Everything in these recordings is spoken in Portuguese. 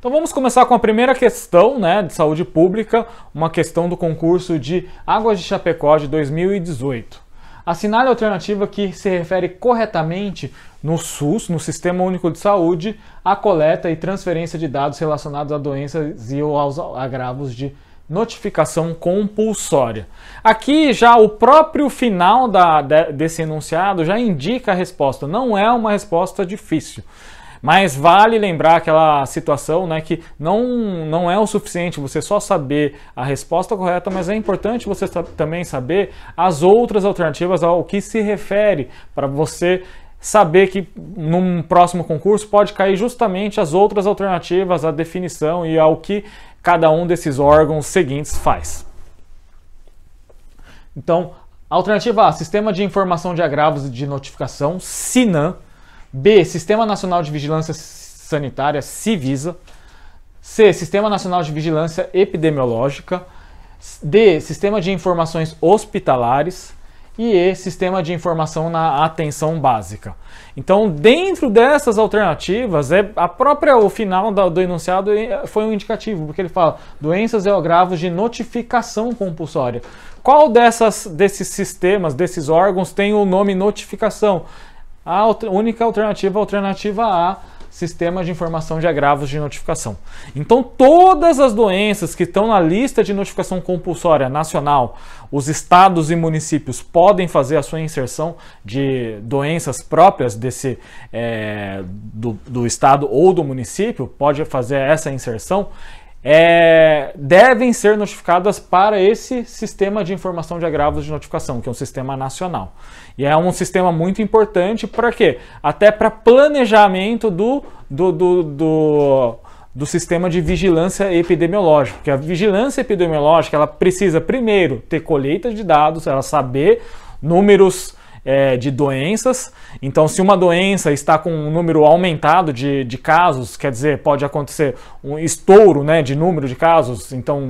Então vamos começar com a primeira questão né, de saúde pública, uma questão do concurso de Águas de Chapecó de 2018. Assinale a alternativa que se refere corretamente no SUS, no Sistema Único de Saúde, à coleta e transferência de dados relacionados a doenças e ou aos agravos de notificação compulsória. Aqui já o próprio final da, desse enunciado já indica a resposta, não é uma resposta difícil. Mas vale lembrar aquela situação né, que não, não é o suficiente você só saber a resposta correta, mas é importante você também saber as outras alternativas ao que se refere para você saber que num próximo concurso pode cair justamente as outras alternativas à definição e ao que cada um desses órgãos seguintes faz. Então, alternativa A, Sistema de Informação de Agravos e de Notificação, SINAM, B. Sistema Nacional de Vigilância Sanitária, CIVISA. C. Sistema Nacional de Vigilância Epidemiológica. D. Sistema de Informações Hospitalares. E E. Sistema de Informação na Atenção Básica. Então, dentro dessas alternativas, é a própria o final do enunciado eh, foi um indicativo, porque ele fala doenças e agravos de notificação compulsória. Qual dessas, desses sistemas, desses órgãos tem o nome notificação? A única alternativa é a alternativa A, sistema de informação de agravos de notificação. Então, todas as doenças que estão na lista de notificação compulsória nacional, os estados e municípios podem fazer a sua inserção de doenças próprias desse é, do, do estado ou do município, pode fazer essa inserção é, devem ser notificadas para esse sistema de informação de agravos de notificação, que é um sistema nacional. E é um sistema muito importante para quê? Até para planejamento do, do, do, do do sistema de vigilância epidemiológica, porque a vigilância epidemiológica ela precisa primeiro ter colheita de dados, ela saber números é, de doenças. Então, se uma doença está com um número aumentado de, de casos, quer dizer, pode acontecer um estouro né, de número de casos, então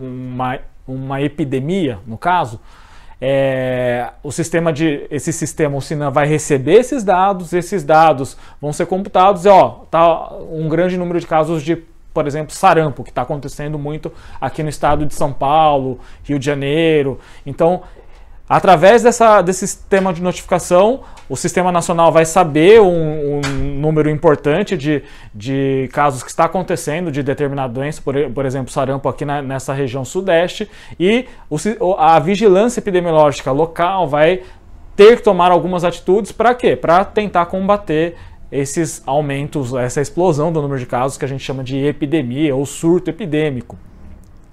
uma, uma epidemia, no caso, é, o sistema de esse sistema o Sinan vai receber esses dados, esses dados vão ser computados e ó, tá um grande número de casos de por exemplo, sarampo, que está acontecendo muito aqui no estado de São Paulo, Rio de Janeiro. Então, Através dessa, desse sistema de notificação, o Sistema Nacional vai saber um, um número importante de, de casos que está acontecendo de determinada doença, por, por exemplo, sarampo aqui na, nessa região sudeste, e o, a vigilância epidemiológica local vai ter que tomar algumas atitudes para quê? Para tentar combater esses aumentos, essa explosão do número de casos que a gente chama de epidemia ou surto epidêmico.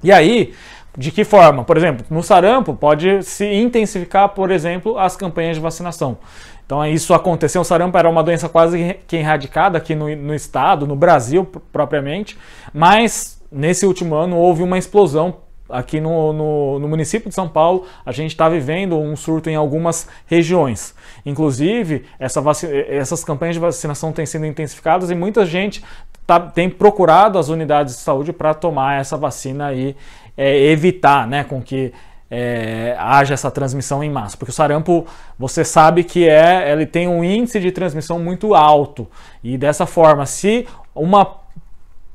E aí, de que forma? Por exemplo, no sarampo pode se intensificar, por exemplo, as campanhas de vacinação. Então é isso aconteceu, o sarampo era uma doença quase que erradicada aqui no, no estado, no Brasil propriamente, mas nesse último ano houve uma explosão aqui no, no, no, município de São Paulo, a gente está vivendo um surto em algumas regiões. Inclusive, essa essas campanhas de vacinação têm sido intensificadas e muita gente tá, tem procurado as unidades de saúde para tomar essa vacina aí é, evitar né, com que é, haja essa transmissão em massa, porque o sarampo você sabe que é, ele tem um índice de transmissão muito alto e dessa forma, se uma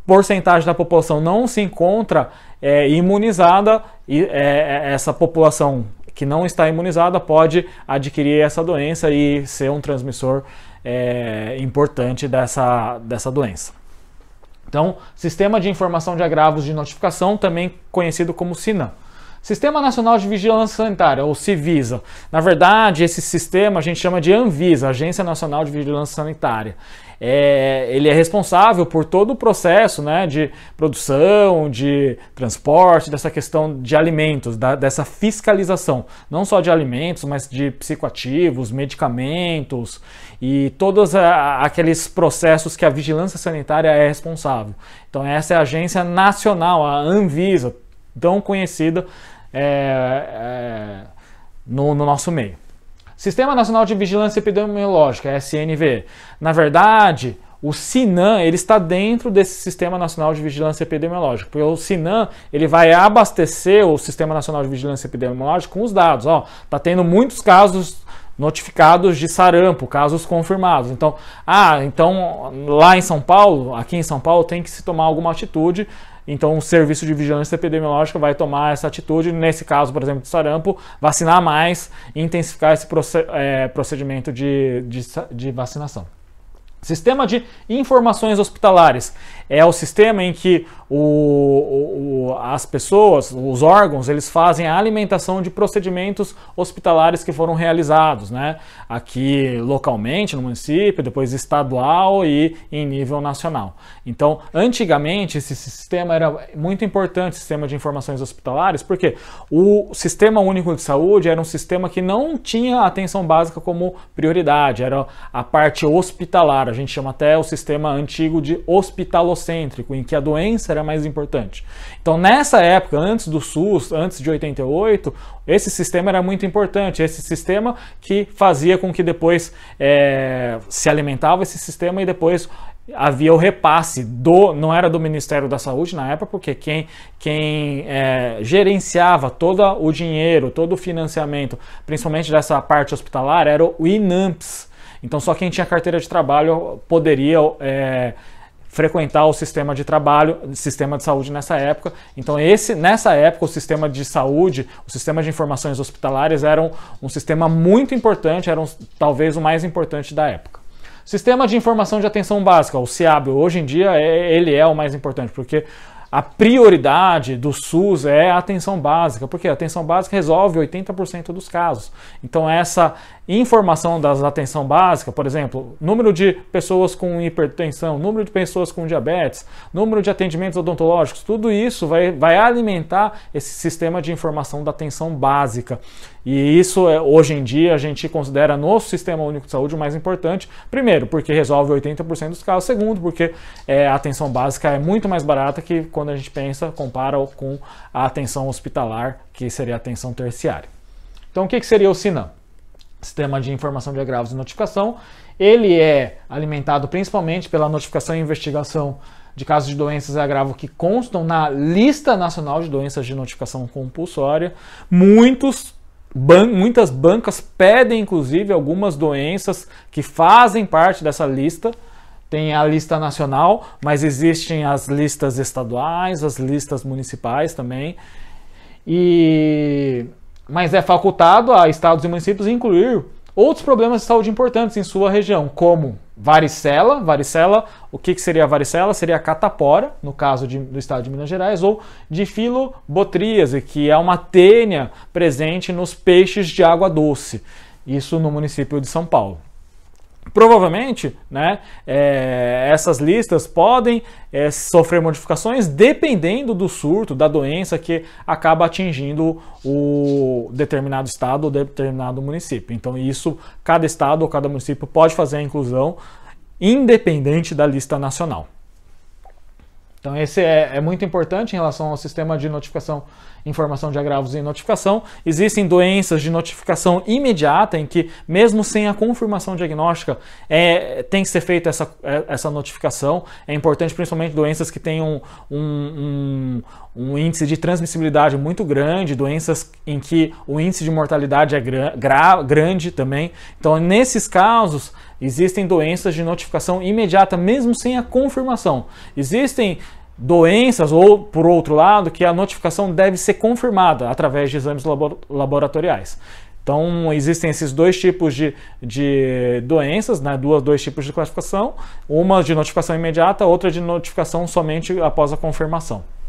porcentagem da população não se encontra é, imunizada e é, é essa população que não está imunizada pode adquirir essa doença e ser um transmissor é, importante dessa, dessa doença. Então, sistema de informação de agravos de notificação, também conhecido como SINAM. Sistema Nacional de Vigilância Sanitária, ou Civisa. Na verdade, esse sistema a gente chama de Anvisa, Agência Nacional de Vigilância Sanitária. É, ele é responsável por todo o processo né, de produção, de transporte, dessa questão de alimentos, da, dessa fiscalização, não só de alimentos, mas de psicoativos, medicamentos e todos a, aqueles processos que a vigilância sanitária é responsável. Então, essa é a agência nacional, a Anvisa tão conhecida é, é, no, no nosso meio. Sistema Nacional de Vigilância Epidemiológica, SNV. Na verdade, o Sinam ele está dentro desse Sistema Nacional de Vigilância Epidemiológica, porque o Sinam ele vai abastecer o Sistema Nacional de Vigilância Epidemiológica com os dados. Ó, tá tendo muitos casos notificados de sarampo, casos confirmados. Então, ah, então lá em São Paulo, aqui em São Paulo tem que se tomar alguma atitude então, o serviço de vigilância epidemiológica vai tomar essa atitude, nesse caso, por exemplo, de sarampo, vacinar mais e intensificar esse é, procedimento de, de, de vacinação. Sistema de informações hospitalares é o sistema em que o, o, as pessoas, os órgãos, eles fazem a alimentação de procedimentos hospitalares que foram realizados, né? Aqui localmente, no município, depois estadual e em nível nacional. Então, antigamente, esse sistema era muito importante, sistema de informações hospitalares, porque o Sistema Único de Saúde era um sistema que não tinha atenção básica como prioridade, era a parte hospitalar, a gente chama até o sistema antigo de hospitalocêntrico, em que a doença era era mais importante. Então, nessa época, antes do SUS, antes de 88, esse sistema era muito importante. Esse sistema que fazia com que depois é, se alimentava esse sistema e depois havia o repasse do não era do Ministério da Saúde na época porque quem, quem é, gerenciava todo o dinheiro todo o financiamento principalmente dessa parte hospitalar era o INAMPS então só quem tinha carteira de trabalho poderia é, frequentar o sistema de trabalho, sistema de saúde nessa época. Então, esse, nessa época, o sistema de saúde, o sistema de informações hospitalares era um, sistema muito importante, era um, talvez o mais importante da época. Sistema de informação de atenção básica, o SIAB, hoje em dia é, ele é o mais importante, porque a prioridade do SUS é a atenção básica, porque a atenção básica resolve 80% dos casos. Então essa informação das atenção básica, por exemplo, número de pessoas com hipertensão, número de pessoas com diabetes, número de atendimentos odontológicos, tudo isso vai, vai alimentar esse sistema de informação da atenção básica. E isso é, hoje em dia a gente considera no Sistema Único de Saúde o mais importante. Primeiro, porque resolve 80% dos casos. Segundo, porque é, a atenção básica é muito mais barata que quando a gente pensa, compara com a atenção hospitalar, que seria a atenção terciária. Então, o que, que seria o SINAM? sistema de informação de agravos e notificação. Ele é alimentado principalmente pela notificação e investigação de casos de doenças e agravo que constam na lista nacional de doenças de notificação compulsória. Muitos Ban muitas bancas pedem, inclusive, algumas doenças que fazem parte dessa lista. Tem a lista nacional, mas existem as listas estaduais, as listas municipais também. E mas é facultado a estados e municípios incluir outros problemas de saúde importantes em sua região, como varicela, varicela, o que, que seria a varicela? Seria a catapora, no caso de, do estado de Minas Gerais, ou de filobotríase, que é uma tênia presente nos peixes de água doce, isso no município de São Paulo. Provavelmente, né, é, essas listas podem é, sofrer modificações dependendo do surto, da doença que acaba atingindo o determinado estado ou determinado município. Então, isso, cada estado ou cada município pode fazer a inclusão independente da lista nacional. Então esse é, é, muito importante em relação ao sistema de notificação, informação de agravos e notificação. Existem doenças de notificação imediata em que, mesmo sem a confirmação diagnóstica, é, tem que ser feita essa, é, essa notificação. É importante principalmente doenças que têm um, um, um, índice de transmissibilidade muito grande, doenças em que o índice de mortalidade é gra grande também. Então nesses casos Existem doenças de notificação imediata, mesmo sem a confirmação. Existem doenças, ou por outro lado, que a notificação deve ser confirmada através de exames laboratoriais. Então, existem esses dois tipos de, de doenças, né? Duas, dois tipos de classificação: uma de notificação imediata, outra de notificação somente após a confirmação.